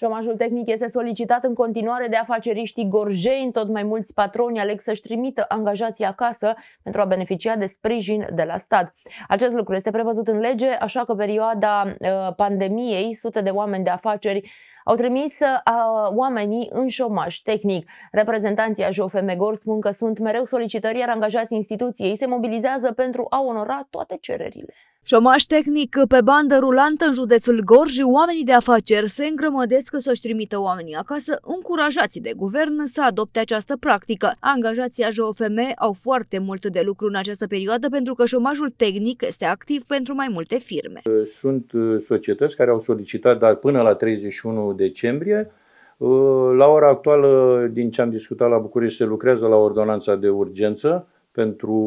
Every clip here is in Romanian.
Șomajul tehnic este solicitat în continuare de afaceriștii în Tot mai mulți patroni aleg să-și trimită angajații acasă pentru a beneficia de sprijin de la stat. Acest lucru este prevăzut în lege, așa că perioada ă, pandemiei, sute de oameni de afaceri au trimis ă, oamenii în șomaj tehnic. Reprezentanții a JOFM Gor spun că sunt mereu solicitări, iar angajații instituției se mobilizează pentru a onora toate cererile. Șomaș tehnic pe bandă rulantă în județul Gorj, oamenii de afaceri se îngrămădesc să-și trimită oamenii acasă, încurajați de guvern să adopte această practică. Angajații AJOFM au foarte mult de lucru în această perioadă pentru că șomajul tehnic este activ pentru mai multe firme. Uh, sunt uh, societăți care au solicitat, dar până la 31 decembrie, uh, la ora actuală, din ce am discutat la București, se lucrează la ordonanța de urgență, pentru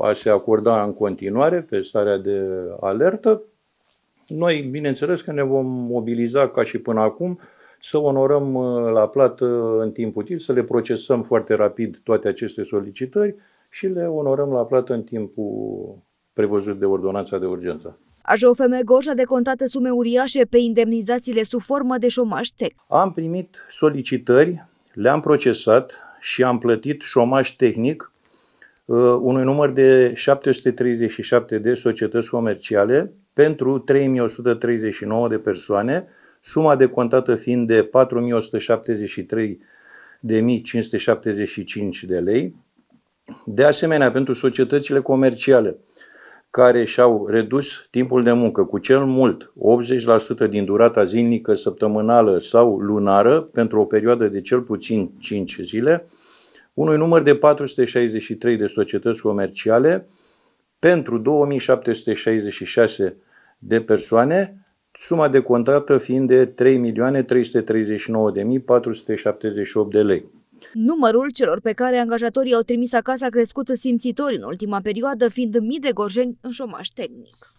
a se acorda în continuare pe starea de alertă. Noi, bineînțeles că ne vom mobiliza ca și până acum să onorăm uh, la plată în timp util, să le procesăm foarte rapid toate aceste solicitări și le onorăm la plată în timpul prevăzut de ordonanța de urgență. AJOFM Gorj a decontat sume uriașe pe indemnizațiile sub formă de șomaș tehnic. Am primit solicitări, le-am procesat și am plătit șomaș tehnic Uh, unui număr de 737 de societăți comerciale pentru 3139 de persoane, suma decontată fiind de 4173.575 de lei. De asemenea, pentru societățile comerciale care și-au redus timpul de muncă cu cel mult 80% din durata zilnică, săptămânală sau lunară pentru o perioadă de cel puțin 5 zile, unui număr de 463 de societăți comerciale pentru 2766 de persoane, suma de contractă fiind de 3.339.478 de lei. Numărul celor pe care angajatorii au trimis acasă a crescut simțitor în ultima perioadă, fiind mii de gorjeni în șomaș tehnic.